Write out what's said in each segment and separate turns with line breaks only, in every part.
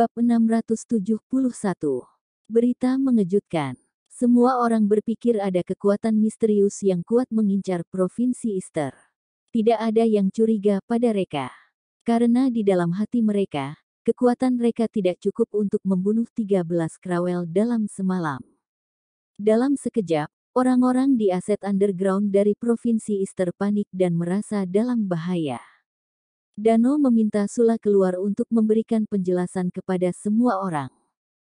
Bab 671 Berita mengejutkan. Semua orang berpikir ada kekuatan misterius yang kuat mengincar provinsi Easter. Tidak ada yang curiga pada mereka Karena di dalam hati mereka, kekuatan mereka tidak cukup untuk membunuh 13 Krawel dalam semalam. Dalam sekejap, orang-orang di aset underground dari provinsi Easter panik dan merasa dalam bahaya. Dano meminta Sula keluar untuk memberikan penjelasan kepada semua orang.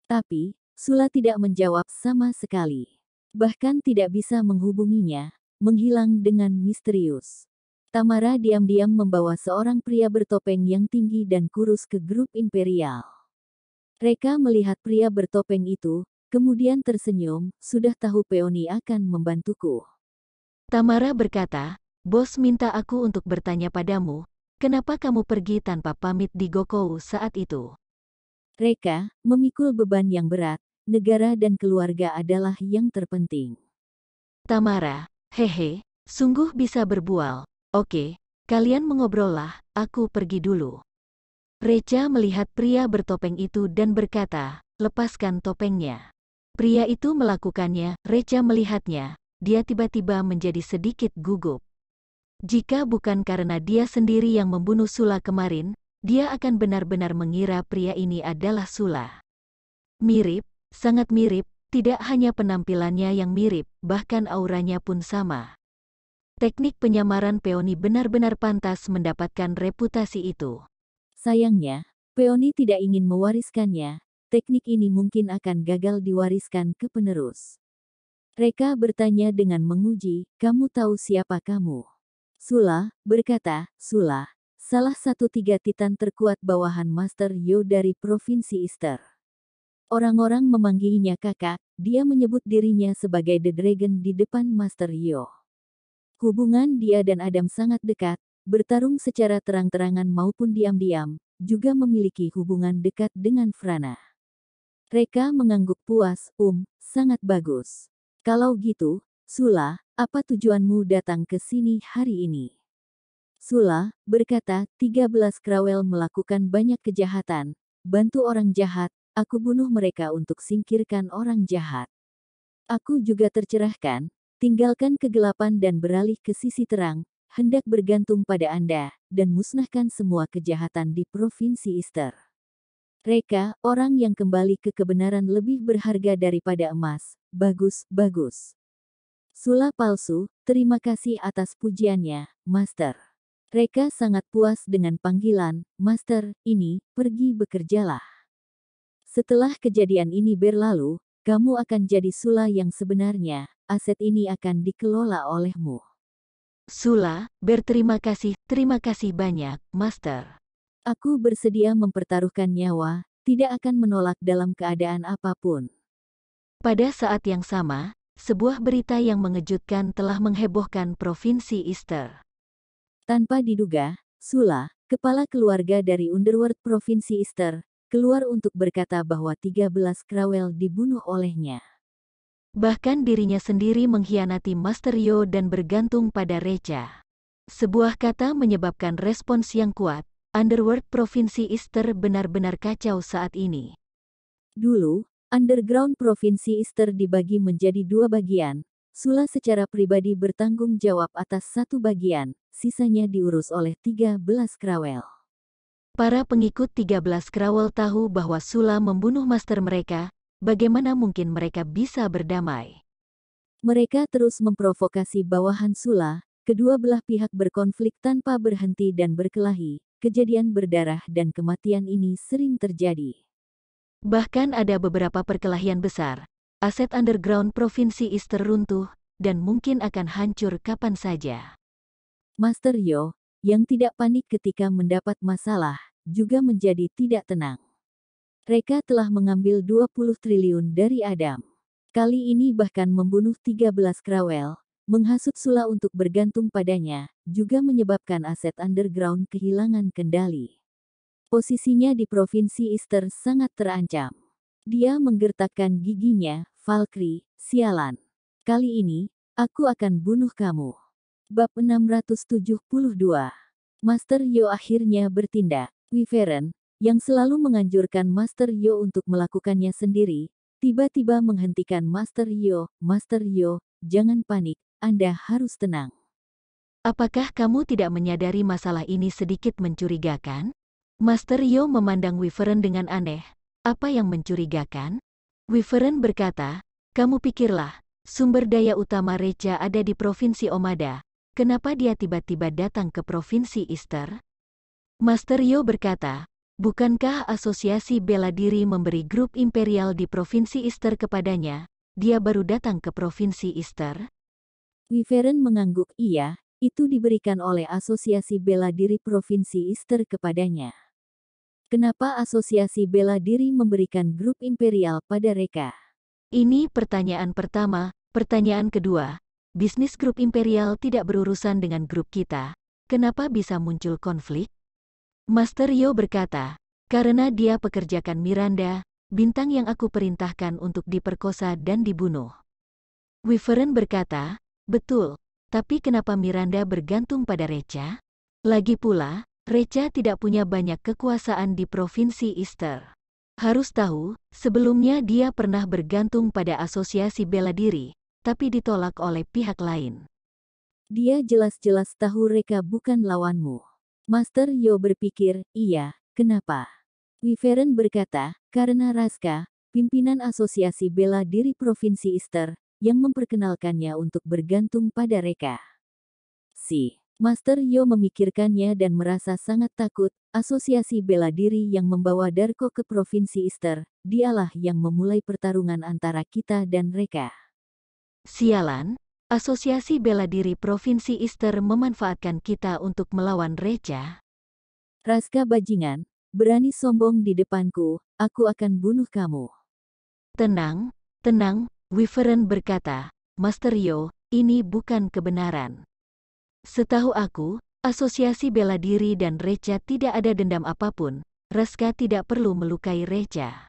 Tapi, Sula tidak menjawab sama sekali. Bahkan tidak bisa menghubunginya, menghilang dengan misterius. Tamara diam-diam membawa seorang pria bertopeng yang tinggi dan kurus ke grup imperial. Reka melihat pria bertopeng itu, kemudian tersenyum, sudah tahu Peoni akan membantuku. Tamara berkata, Bos minta aku untuk bertanya padamu, Kenapa kamu pergi tanpa pamit di Gokou saat itu? Reka, memikul beban yang berat, negara dan keluarga adalah yang terpenting. Tamara, hehe, sungguh bisa berbual. Oke, kalian mengobrollah. aku pergi dulu. Reca melihat pria bertopeng itu dan berkata, lepaskan topengnya. Pria itu melakukannya, Reca melihatnya, dia tiba-tiba menjadi sedikit gugup. Jika bukan karena dia sendiri yang membunuh Sula kemarin, dia akan benar-benar mengira pria ini adalah Sula. Mirip, sangat mirip, tidak hanya penampilannya yang mirip, bahkan auranya pun sama. Teknik penyamaran Peoni benar-benar pantas mendapatkan reputasi itu. Sayangnya, Peoni tidak ingin mewariskannya, teknik ini mungkin akan gagal diwariskan ke penerus. Reka bertanya dengan menguji, kamu tahu siapa kamu? Sula, berkata, Sula, salah satu tiga titan terkuat bawahan Master Yo dari Provinsi Easter. Orang-orang memanggilnya kakak, dia menyebut dirinya sebagai The Dragon di depan Master Yo. Hubungan dia dan Adam sangat dekat, bertarung secara terang-terangan maupun diam-diam, juga memiliki hubungan dekat dengan Frana. Reka mengangguk puas, um, sangat bagus. Kalau gitu, Sula, apa tujuanmu datang ke sini hari ini? Sula berkata, 13 Krawel melakukan banyak kejahatan, bantu orang jahat, aku bunuh mereka untuk singkirkan orang jahat. Aku juga tercerahkan, tinggalkan kegelapan dan beralih ke sisi terang, hendak bergantung pada Anda, dan musnahkan semua kejahatan di Provinsi Easter. Reka, orang yang kembali ke kebenaran lebih berharga daripada emas, bagus, bagus. Sula palsu, terima kasih atas pujiannya, Master. Reka sangat puas dengan panggilan, Master, ini, pergi bekerjalah. Setelah kejadian ini berlalu, kamu akan jadi Sula yang sebenarnya, aset ini akan dikelola olehmu. Sula, berterima kasih, terima kasih banyak, Master. Aku bersedia mempertaruhkan nyawa, tidak akan menolak dalam keadaan apapun. Pada saat yang sama, sebuah berita yang mengejutkan telah menghebohkan Provinsi Easter. Tanpa diduga, Sula, kepala keluarga dari Underworld Provinsi Easter, keluar untuk berkata bahwa 13 Krawel dibunuh olehnya. Bahkan dirinya sendiri mengkhianati Master Yo dan bergantung pada Recha. Sebuah kata menyebabkan respons yang kuat, Underworld Provinsi Easter benar-benar kacau saat ini. Dulu, Underground Provinsi Easter dibagi menjadi dua bagian. Sula secara pribadi bertanggung jawab atas satu bagian, sisanya diurus oleh 13 Krawel. Para pengikut 13 Krawel tahu bahwa Sula membunuh master mereka, bagaimana mungkin mereka bisa berdamai? Mereka terus memprovokasi bawahan Sula, kedua belah pihak berkonflik tanpa berhenti dan berkelahi, kejadian berdarah dan kematian ini sering terjadi. Bahkan ada beberapa perkelahian besar, aset underground provinsi Easter runtuh, dan mungkin akan hancur kapan saja. Master Yo, yang tidak panik ketika mendapat masalah, juga menjadi tidak tenang. Reka telah mengambil 20 triliun dari Adam. Kali ini bahkan membunuh 13 Krawel, menghasut Sula untuk bergantung padanya, juga menyebabkan aset underground kehilangan kendali. Posisinya di provinsi Easter sangat terancam. Dia menggertakkan giginya, Valkyrie, sialan. Kali ini, aku akan bunuh kamu. Bab 672 Master Yo akhirnya bertindak. Wyvern, yang selalu menganjurkan Master Yo untuk melakukannya sendiri, tiba-tiba menghentikan Master Yo, Master Yo, jangan panik, Anda harus tenang. Apakah kamu tidak menyadari masalah ini sedikit mencurigakan? Master Yo memandang Wyvern dengan aneh. Apa yang mencurigakan? Wyvern berkata, kamu pikirlah, sumber daya utama Reja ada di Provinsi Omada. Kenapa dia tiba-tiba datang ke Provinsi Easter? Master Yo berkata, bukankah asosiasi bela diri memberi grup imperial di Provinsi Easter kepadanya? Dia baru datang ke Provinsi Easter? Wyvern mengangguk iya, itu diberikan oleh Asosiasi Bela Diri Provinsi Easter kepadanya. Kenapa Asosiasi Bela Diri memberikan grup imperial pada mereka? Ini pertanyaan pertama. Pertanyaan kedua, bisnis grup imperial tidak berurusan dengan grup kita. Kenapa bisa muncul konflik? Master Yo berkata, karena dia pekerjakan Miranda, bintang yang aku perintahkan untuk diperkosa dan dibunuh. Wyvern berkata, betul, tapi kenapa Miranda bergantung pada Recha? Lagi pula, Recha tidak punya banyak kekuasaan di Provinsi Easter. Harus tahu, sebelumnya dia pernah bergantung pada asosiasi bela diri, tapi ditolak oleh pihak lain. Dia jelas-jelas tahu Reka bukan lawanmu. Master Yo berpikir, iya, kenapa? Wiveren berkata, karena Raska, pimpinan asosiasi bela diri Provinsi Easter, yang memperkenalkannya untuk bergantung pada Reka. Si Master Yo memikirkannya dan merasa sangat takut, asosiasi bela diri yang membawa Darko ke Provinsi Easter, dialah yang memulai pertarungan antara kita dan Reka. Sialan, Asosiasi Bela Diri Provinsi Easter memanfaatkan kita untuk melawan Reja. Raska bajingan, berani sombong di depanku, aku akan bunuh kamu. Tenang, tenang, Wyvern berkata, Master Yo, ini bukan kebenaran. Setahu aku, asosiasi bela diri dan Recha tidak ada dendam apapun, Reska tidak perlu melukai Reca.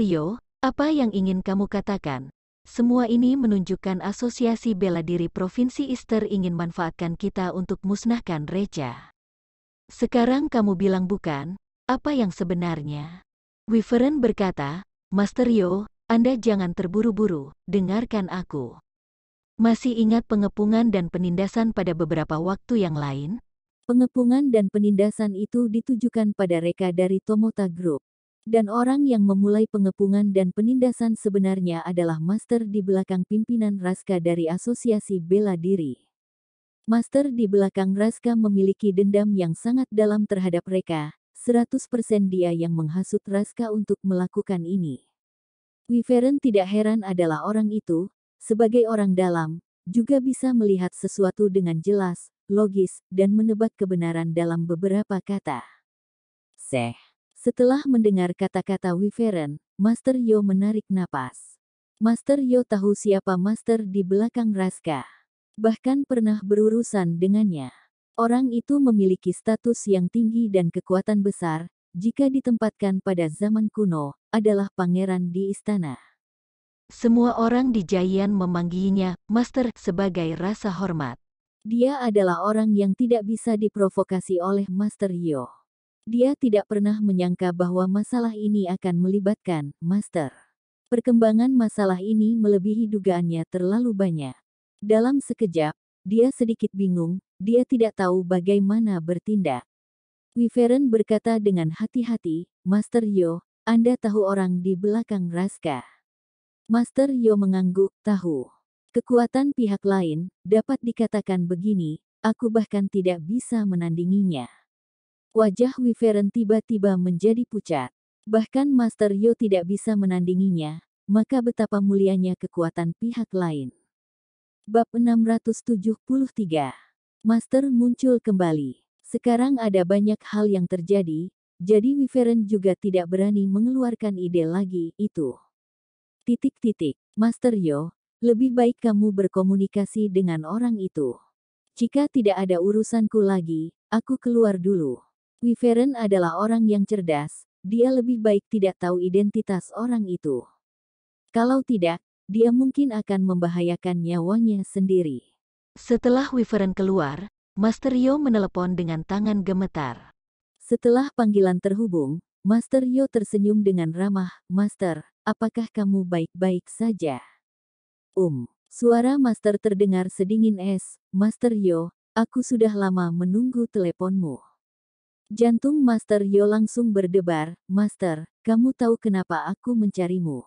Yo, apa yang ingin kamu katakan? Semua ini menunjukkan asosiasi bela diri Provinsi Easter ingin manfaatkan kita untuk musnahkan Recha. Sekarang kamu bilang bukan, apa yang sebenarnya? Wyvern berkata, Master Yo, anda jangan terburu-buru, dengarkan aku. Masih ingat pengepungan dan penindasan pada beberapa waktu yang lain? Pengepungan dan penindasan itu ditujukan pada reka dari Tomota Group. Dan orang yang memulai pengepungan dan penindasan sebenarnya adalah master di belakang pimpinan Raska dari Asosiasi Bela Diri. Master di belakang Raska memiliki dendam yang sangat dalam terhadap reka, 100% dia yang menghasut Raska untuk melakukan ini. Wiveren tidak heran adalah orang itu, sebagai orang dalam, juga bisa melihat sesuatu dengan jelas, logis, dan menebak kebenaran dalam beberapa kata. Seh. Setelah mendengar kata-kata Wiveren, Master Yo menarik napas. Master Yo tahu siapa Master di belakang Raska. Bahkan pernah berurusan dengannya. Orang itu memiliki status yang tinggi dan kekuatan besar, jika ditempatkan pada zaman kuno, adalah pangeran di istana. Semua orang di Jayan memanggilnya Master sebagai rasa hormat. Dia adalah orang yang tidak bisa diprovokasi oleh Master Yo. Dia tidak pernah menyangka bahwa masalah ini akan melibatkan Master. Perkembangan masalah ini melebihi dugaannya terlalu banyak. Dalam sekejap, dia sedikit bingung, dia tidak tahu bagaimana bertindak. Wiferen berkata dengan hati-hati, Master Yo, Anda tahu orang di belakang Raska. Master Yo mengangguk, tahu. Kekuatan pihak lain, dapat dikatakan begini, aku bahkan tidak bisa menandinginya. Wajah Wiferen tiba-tiba menjadi pucat. Bahkan Master Yo tidak bisa menandinginya, maka betapa mulianya kekuatan pihak lain. Bab 673 Master muncul kembali. Sekarang ada banyak hal yang terjadi, jadi Wiferen juga tidak berani mengeluarkan ide lagi itu. Titik-titik, Master Yo, lebih baik kamu berkomunikasi dengan orang itu. Jika tidak ada urusanku lagi, aku keluar dulu. Wiferen adalah orang yang cerdas, dia lebih baik tidak tahu identitas orang itu. Kalau tidak, dia mungkin akan membahayakan nyawanya sendiri. Setelah Wiferen keluar, Master Yo menelepon dengan tangan gemetar. Setelah panggilan terhubung, Master Yo tersenyum dengan ramah, Master, apakah kamu baik-baik saja? Um, suara Master terdengar sedingin es, Master Yo, aku sudah lama menunggu teleponmu. Jantung Master Yo langsung berdebar, Master, kamu tahu kenapa aku mencarimu.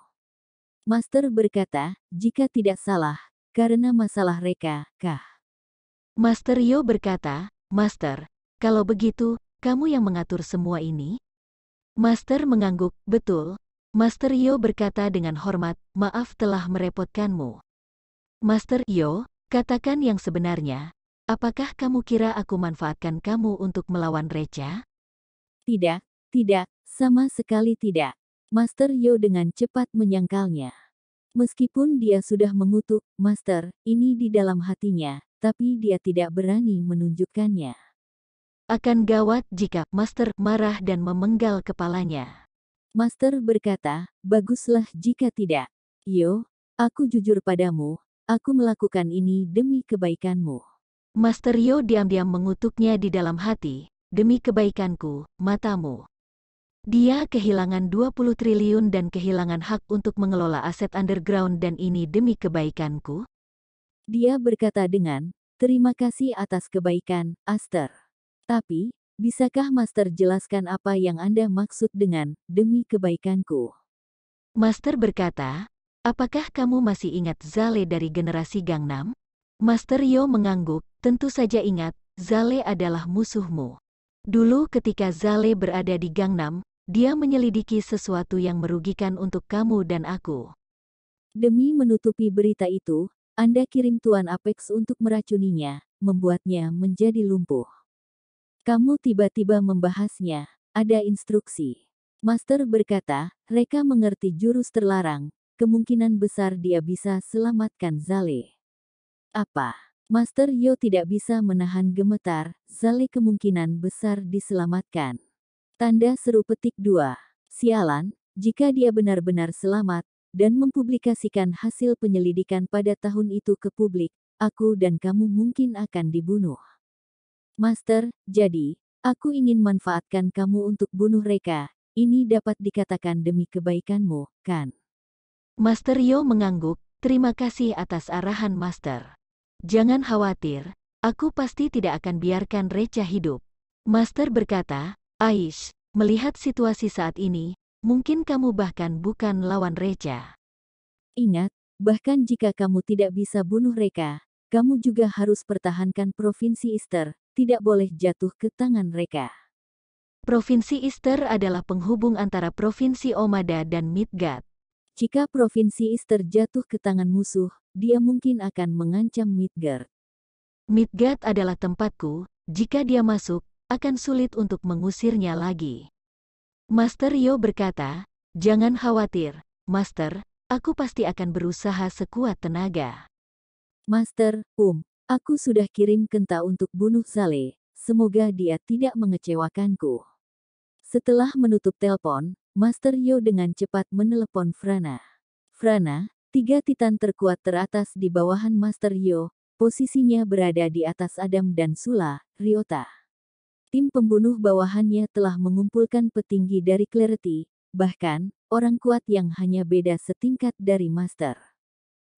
Master berkata, jika tidak salah, karena masalah reka, kah? Master Rio berkata, Master, kalau begitu, kamu yang mengatur semua ini? Master mengangguk, betul. Master Rio berkata dengan hormat, maaf telah merepotkanmu. Master Rio, katakan yang sebenarnya. Apakah kamu kira aku manfaatkan kamu untuk melawan Reca? Tidak, tidak, sama sekali tidak. Master Yo dengan cepat menyangkalnya. Meskipun dia sudah mengutuk, Master, ini di dalam hatinya, tapi dia tidak berani menunjukkannya. Akan gawat jika Master marah dan memenggal kepalanya. Master berkata, baguslah jika tidak. Yo, aku jujur padamu, aku melakukan ini demi kebaikanmu. Master Yo diam-diam mengutuknya di dalam hati, demi kebaikanku, matamu. Dia kehilangan 20 triliun dan kehilangan hak untuk mengelola aset underground dan ini demi kebaikanku? Dia berkata dengan, terima kasih atas kebaikan, Aster. Tapi, bisakah Master jelaskan apa yang Anda maksud dengan, demi kebaikanku? Master berkata, apakah kamu masih ingat Zale dari generasi Gangnam? Master Yo mengangguk, tentu saja ingat, Zale adalah musuhmu. Dulu ketika Zale berada di Gangnam, dia menyelidiki sesuatu yang merugikan untuk kamu dan aku. Demi menutupi berita itu, anda kirim Tuan Apex untuk meracuninya, membuatnya menjadi lumpuh. Kamu tiba-tiba membahasnya. Ada instruksi. Master berkata, Reka mengerti jurus terlarang, kemungkinan besar dia bisa selamatkan Zale. Apa? Master Yo tidak bisa menahan gemetar, Zale kemungkinan besar diselamatkan. Tanda seru petik dua. Sialan, jika dia benar-benar selamat, dan mempublikasikan hasil penyelidikan pada tahun itu ke publik, aku dan kamu mungkin akan dibunuh. Master, jadi, aku ingin manfaatkan kamu untuk bunuh Reka, ini dapat dikatakan demi kebaikanmu, kan? Master Yo mengangguk, terima kasih atas arahan Master. Jangan khawatir, aku pasti tidak akan biarkan Recha hidup. Master berkata, Aish, melihat situasi saat ini, Mungkin kamu bahkan bukan lawan Reja. Ingat, bahkan jika kamu tidak bisa bunuh Reka, kamu juga harus pertahankan Provinsi Easter, tidak boleh jatuh ke tangan Reka. Provinsi Easter adalah penghubung antara Provinsi Omada dan Midgard. Jika Provinsi Easter jatuh ke tangan musuh, dia mungkin akan mengancam Midgard. Midgard adalah tempatku, jika dia masuk, akan sulit untuk mengusirnya lagi. Master Yo berkata, Jangan khawatir, Master, aku pasti akan berusaha sekuat tenaga. Master, Um, aku sudah kirim kenta untuk bunuh Zale, semoga dia tidak mengecewakanku. Setelah menutup telepon, Master Yo dengan cepat menelepon Frana. Frana, tiga titan terkuat teratas di bawahan Master Yo, posisinya berada di atas Adam dan Sula, Ryota. Tim pembunuh bawahannya telah mengumpulkan petinggi dari Clarity, bahkan orang kuat yang hanya beda setingkat dari Master.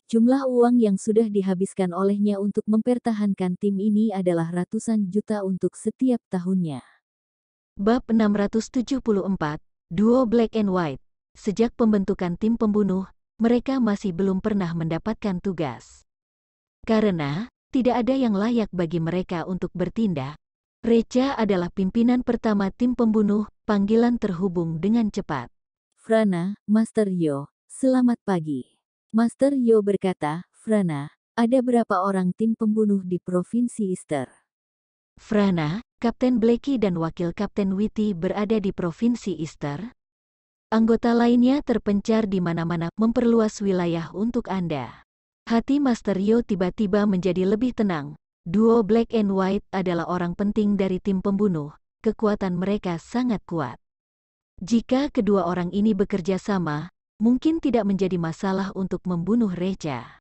Jumlah uang yang sudah dihabiskan olehnya untuk mempertahankan tim ini adalah ratusan juta untuk setiap tahunnya. Bab 674, Duo Black and White. Sejak pembentukan tim pembunuh, mereka masih belum pernah mendapatkan tugas. Karena, tidak ada yang layak bagi mereka untuk bertindak, Reja adalah pimpinan pertama tim pembunuh, panggilan terhubung dengan cepat. Frana, Master Yo, selamat pagi. Master Yo berkata, Frana, ada berapa orang tim pembunuh di Provinsi Easter? Frana, Kapten Blakey dan Wakil Kapten Witty berada di Provinsi Easter. Anggota lainnya terpencar di mana-mana memperluas wilayah untuk Anda. Hati Master Yo tiba-tiba menjadi lebih tenang, Duo Black and White adalah orang penting dari tim pembunuh, kekuatan mereka sangat kuat. Jika kedua orang ini bekerja sama, mungkin tidak menjadi masalah untuk membunuh Reja.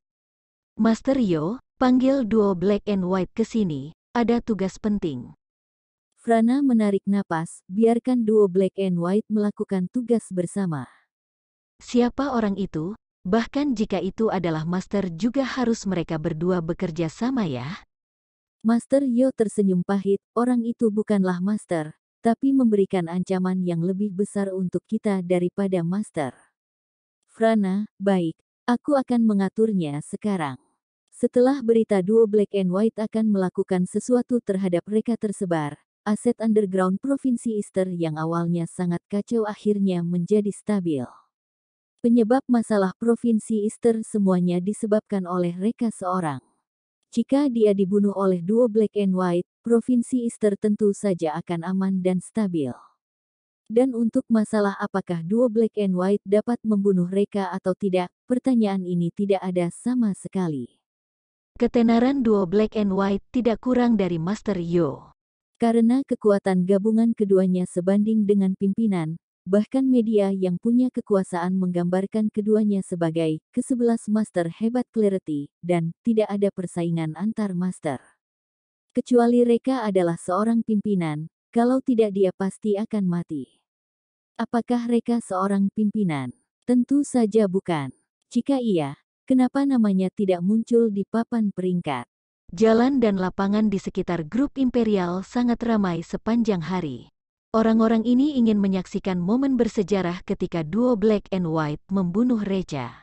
Master Yo, panggil duo Black and White ke sini, ada tugas penting. Frana menarik napas, biarkan duo Black and White melakukan tugas bersama. Siapa orang itu? Bahkan jika itu adalah master juga harus mereka berdua bekerja sama ya. Master Yo tersenyum pahit, orang itu bukanlah Master, tapi memberikan ancaman yang lebih besar untuk kita daripada Master. Frana, baik, aku akan mengaturnya sekarang. Setelah berita duo Black and White akan melakukan sesuatu terhadap mereka tersebar, aset underground Provinsi Easter yang awalnya sangat kacau akhirnya menjadi stabil. Penyebab masalah Provinsi Easter semuanya disebabkan oleh mereka seorang. Jika dia dibunuh oleh duo Black and White, Provinsi Easter tentu saja akan aman dan stabil. Dan untuk masalah apakah duo Black and White dapat membunuh Reka atau tidak, pertanyaan ini tidak ada sama sekali. Ketenaran duo Black and White tidak kurang dari Master Yo. Karena kekuatan gabungan keduanya sebanding dengan pimpinan, Bahkan media yang punya kekuasaan menggambarkan keduanya sebagai kesebelas master hebat clarity, dan tidak ada persaingan antar master. Kecuali Reka adalah seorang pimpinan, kalau tidak dia pasti akan mati. Apakah Reka seorang pimpinan? Tentu saja bukan. Jika iya, kenapa namanya tidak muncul di papan peringkat? Jalan dan lapangan di sekitar grup imperial sangat ramai sepanjang hari. Orang-orang ini ingin menyaksikan momen bersejarah ketika duo Black and White membunuh Reja.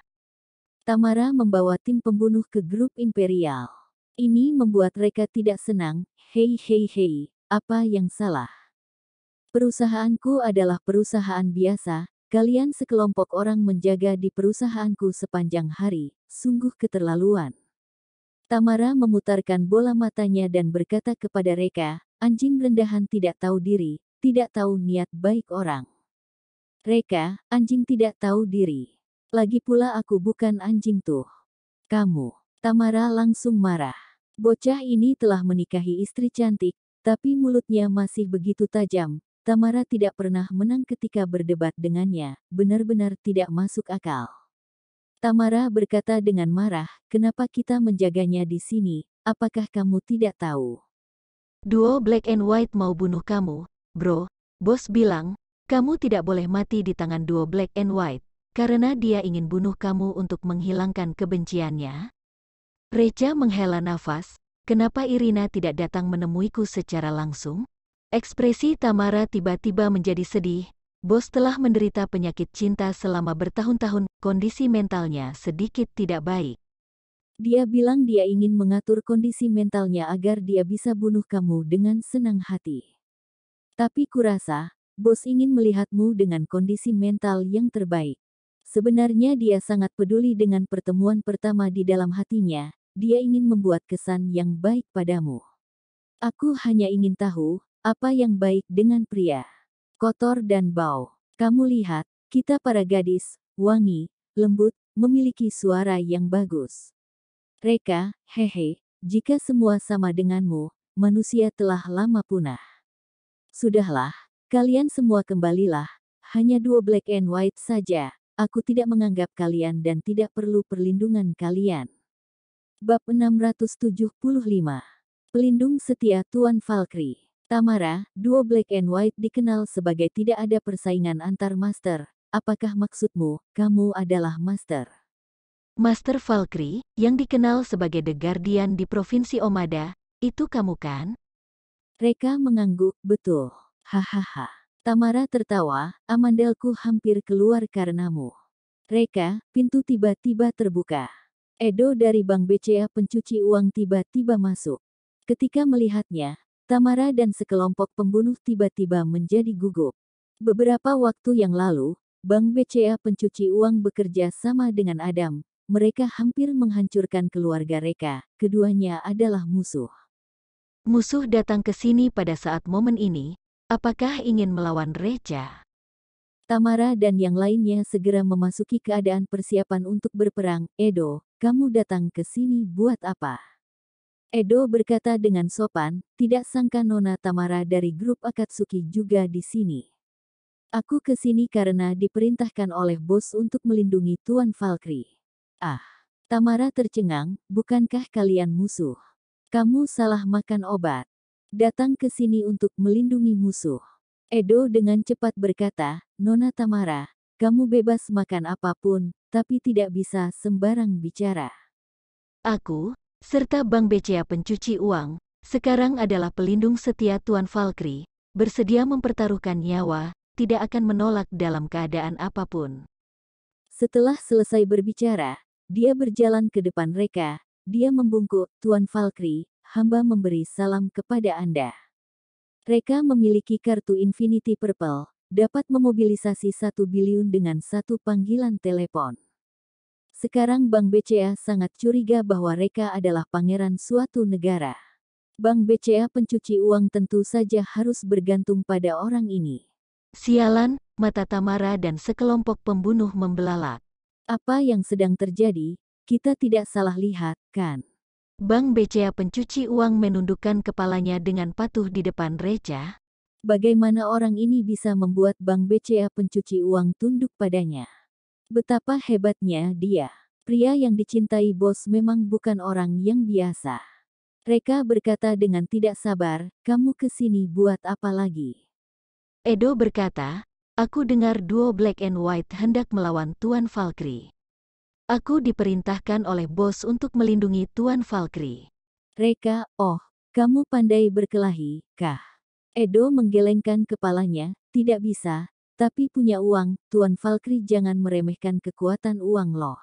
Tamara membawa tim pembunuh ke grup Imperial. Ini membuat mereka tidak senang, hei hei hei, apa yang salah? Perusahaanku adalah perusahaan biasa, kalian sekelompok orang menjaga di perusahaanku sepanjang hari, sungguh keterlaluan. Tamara memutarkan bola matanya dan berkata kepada Reka, anjing rendahan tidak tahu diri, tidak tahu niat baik orang. Reka, anjing tidak tahu diri. Lagi pula aku bukan anjing tuh. Kamu, Tamara langsung marah. Bocah ini telah menikahi istri cantik, tapi mulutnya masih begitu tajam. Tamara tidak pernah menang ketika berdebat dengannya, benar-benar tidak masuk akal. Tamara berkata dengan marah, kenapa kita menjaganya di sini, apakah kamu tidak tahu? Duo Black and White mau bunuh kamu, Bro, bos bilang, kamu tidak boleh mati di tangan duo Black and White, karena dia ingin bunuh kamu untuk menghilangkan kebenciannya. Reja menghela nafas, kenapa Irina tidak datang menemuiku secara langsung? Ekspresi Tamara tiba-tiba menjadi sedih, Bos telah menderita penyakit cinta selama bertahun-tahun, kondisi mentalnya sedikit tidak baik. Dia bilang dia ingin mengatur kondisi mentalnya agar dia bisa bunuh kamu dengan senang hati. Tapi kurasa, bos ingin melihatmu dengan kondisi mental yang terbaik. Sebenarnya dia sangat peduli dengan pertemuan pertama di dalam hatinya, dia ingin membuat kesan yang baik padamu. Aku hanya ingin tahu, apa yang baik dengan pria. Kotor dan bau. Kamu lihat, kita para gadis, wangi, lembut, memiliki suara yang bagus. Reka, hehe, jika semua sama denganmu, manusia telah lama punah. Sudahlah, kalian semua kembalilah. Hanya dua black and white saja. Aku tidak menganggap kalian dan tidak perlu perlindungan kalian. Bab 675 Pelindung setia Tuan Valkyrie Tamara, dua Black and White dikenal sebagai tidak ada persaingan antar master. Apakah maksudmu, kamu adalah master? Master Valkyrie, yang dikenal sebagai The Guardian di Provinsi Omada, itu kamu kan? Reka mengangguk, betul. Hahaha. Tamara tertawa, amandelku hampir keluar karenamu. Reka, pintu tiba-tiba terbuka. Edo dari Bank BCA pencuci uang tiba-tiba masuk. Ketika melihatnya, Tamara dan sekelompok pembunuh tiba-tiba menjadi gugup. Beberapa waktu yang lalu, Bank BCA pencuci uang bekerja sama dengan Adam. Mereka hampir menghancurkan keluarga Reka, keduanya adalah musuh. Musuh datang ke sini pada saat momen ini, apakah ingin melawan Reja? Tamara dan yang lainnya segera memasuki keadaan persiapan untuk berperang. Edo, kamu datang ke sini buat apa? Edo berkata dengan sopan, tidak sangka Nona Tamara dari grup Akatsuki juga di sini. Aku ke sini karena diperintahkan oleh bos untuk melindungi Tuan Valkyrie. Ah, Tamara tercengang, bukankah kalian musuh? Kamu salah makan obat. Datang ke sini untuk melindungi musuh. Edo dengan cepat berkata, Nona Tamara, kamu bebas makan apapun, tapi tidak bisa sembarang bicara. Aku, serta Bang Becea pencuci uang, sekarang adalah pelindung setia Tuan Valkyrie, bersedia mempertaruhkan nyawa, tidak akan menolak dalam keadaan apapun. Setelah selesai berbicara, dia berjalan ke depan mereka, dia membungkuk, Tuan Valkyrie, hamba memberi salam kepada Anda. Reka memiliki kartu Infinity Purple, dapat memobilisasi satu biliun dengan satu panggilan telepon. Sekarang Bank BCA sangat curiga bahwa Reka adalah pangeran suatu negara. Bank BCA pencuci uang tentu saja harus bergantung pada orang ini. Sialan, mata Tamara dan sekelompok pembunuh membelalak. Apa yang sedang terjadi, kita tidak salah lihat, kan? Bang BCA pencuci uang menundukkan kepalanya dengan patuh di depan Reja. Bagaimana orang ini bisa membuat Bang BCA pencuci uang tunduk padanya? Betapa hebatnya dia. Pria yang dicintai bos memang bukan orang yang biasa. Reka berkata dengan tidak sabar, kamu kesini buat apa lagi? Edo berkata, Aku dengar duo Black and White hendak melawan Tuan Valkyrie. Aku diperintahkan oleh bos untuk melindungi Tuan Valkyrie. Reka, oh, kamu pandai berkelahi, kah? Edo menggelengkan kepalanya, tidak bisa, tapi punya uang, Tuan Valkyrie jangan meremehkan kekuatan uang loh.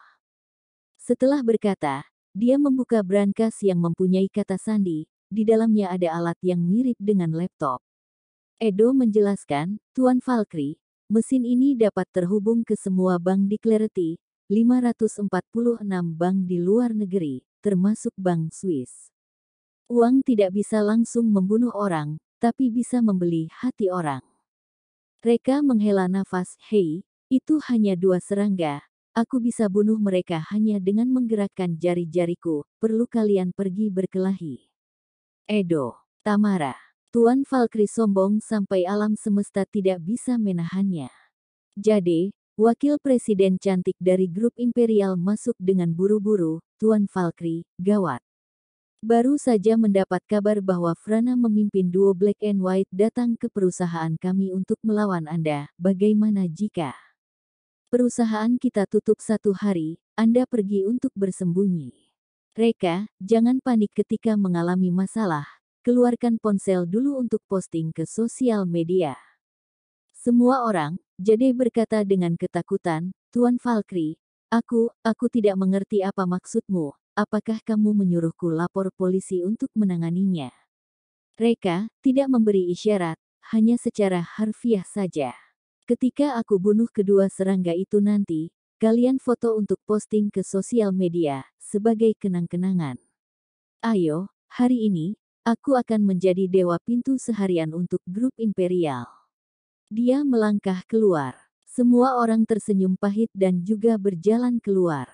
Setelah berkata, dia membuka brankas yang mempunyai kata sandi, di dalamnya ada alat yang mirip dengan laptop. Edo menjelaskan, Tuan Valkyrie, mesin ini dapat terhubung ke semua bank di Clarity, 546 bank di luar negeri, termasuk bank Swiss. Uang tidak bisa langsung membunuh orang, tapi bisa membeli hati orang. Reka menghela nafas, hei, itu hanya dua serangga. Aku bisa bunuh mereka hanya dengan menggerakkan jari-jariku, perlu kalian pergi berkelahi. Edo, Tamara, Tuan Valkyrie sombong sampai alam semesta tidak bisa menahannya. Jadi, Wakil Presiden cantik dari grup Imperial masuk dengan buru-buru, Tuan Valkyrie, gawat. Baru saja mendapat kabar bahwa Frana memimpin duo Black and White datang ke perusahaan kami untuk melawan Anda, bagaimana jika perusahaan kita tutup satu hari, Anda pergi untuk bersembunyi. Reka, jangan panik ketika mengalami masalah, keluarkan ponsel dulu untuk posting ke sosial media. Semua orang, jadi berkata dengan ketakutan, Tuan Valkyrie, aku, aku tidak mengerti apa maksudmu, apakah kamu menyuruhku lapor polisi untuk menanganinya? Reka tidak memberi isyarat, hanya secara harfiah saja. Ketika aku bunuh kedua serangga itu nanti, kalian foto untuk posting ke sosial media sebagai kenang-kenangan. Ayo, hari ini, aku akan menjadi dewa pintu seharian untuk grup imperial. Dia melangkah keluar. Semua orang tersenyum pahit dan juga berjalan keluar.